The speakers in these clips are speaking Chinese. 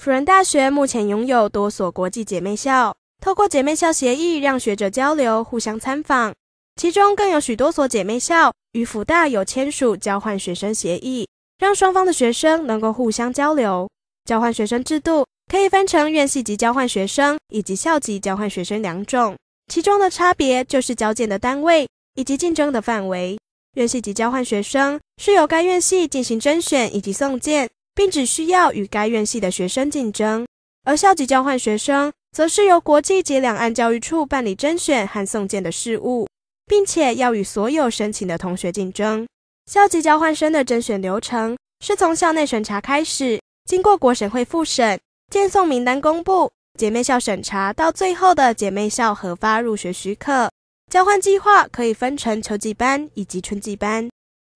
辅仁大学目前拥有多所国际姐妹校，透过姐妹校协议让学者交流、互相参访。其中更有许多所姐妹校与辅大有签署交换学生协议，让双方的学生能够互相交流。交换学生制度可以分成院系级交换学生以及校级交换学生两种，其中的差别就是交件的单位以及竞争的范围。院系级交换学生是由该院系进行甄选以及送件。并只需要与该院系的学生竞争，而校级交换学生则是由国际及两岸教育处办理甄选和送件的事务，并且要与所有申请的同学竞争。校级交换生的甄选流程是从校内审查开始，经过国审会复审、荐送名单公布、姐妹校审查，到最后的姐妹校核发入学许可。交换计划可以分成秋季班以及春季班。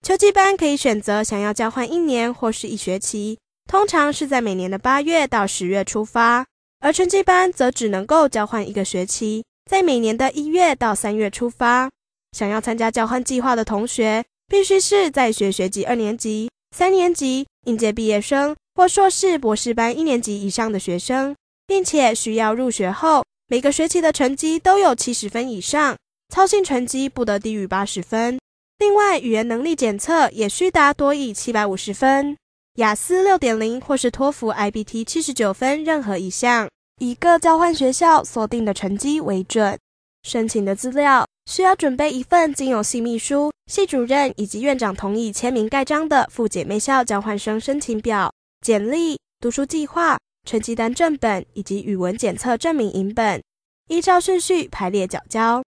秋季班可以选择想要交换一年或是一学期，通常是在每年的八月到十月出发；而春季班则只能够交换一个学期，在每年的一月到三月出发。想要参加交换计划的同学，必须是在学学籍二年级、三年级应届毕业生或硕士、博士班一年级以上的学生，并且需要入学后每个学期的成绩都有七十分以上，操性成绩不得低于八十分。另外，语言能力检测也需达多以七百五十分，雅思六点零或是托福 I B T 七十九分，任何一项，以各交换学校锁定的成绩为准。申请的资料需要准备一份经由系秘书、系主任以及院长同意签名盖章的副姐妹校交换生申请表、简历、读书计划、成绩单正本以及语文检测证明影本，依照顺序排列缴交。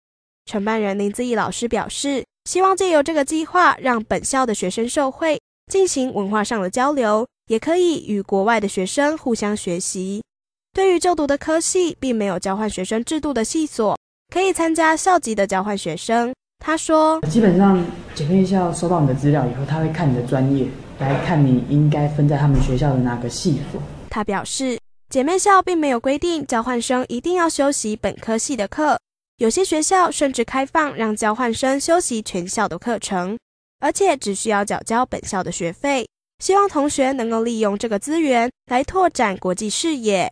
承办人林子毅老师表示。希望借由这个计划，让本校的学生受惠，进行文化上的交流，也可以与国外的学生互相学习。对于就读的科系，并没有交换学生制度的系所，可以参加校级的交换学生。他说：“基本上姐妹校收到你的资料以后，他会看你的专业，来看你应该分在他们学校的哪个系所。”他表示，姐妹校并没有规定交换生一定要修习本科系的课。有些学校甚至开放让交换生修习全校的课程，而且只需要缴交本校的学费。希望同学能够利用这个资源来拓展国际视野。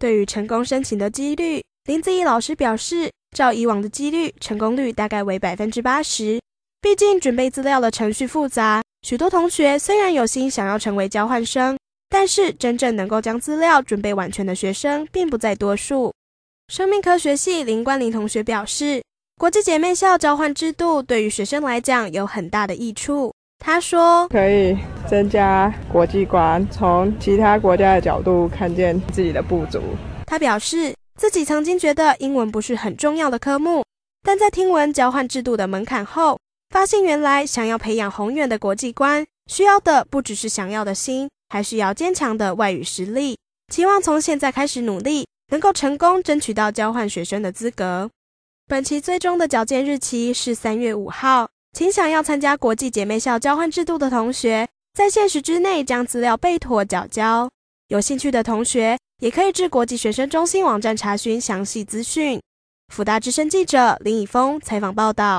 对于成功申请的几率，林子怡老师表示，照以往的几率，成功率大概为百分之八十。毕竟准备资料的程序复杂，许多同学虽然有心想要成为交换生，但是真正能够将资料准备完全的学生并不在多数。生命科学系林冠霖同学表示，国际姐妹校交换制度对于学生来讲有很大的益处。他说：“可以增加国际观，从其他国家的角度看见自己的不足。”他表示自己曾经觉得英文不是很重要的科目，但在听闻交换制度的门槛后，发现原来想要培养宏远的国际观，需要的不只是想要的心，还需要坚强的外语实力。期望从现在开始努力。能够成功争取到交换学生的资格。本期最终的矫件日期是三月五号，请想要参加国际姐妹校交换制度的同学，在限时之内将资料备妥缴交。有兴趣的同学也可以至国际学生中心网站查询详细资讯。福大之声记者林以峰采访报道。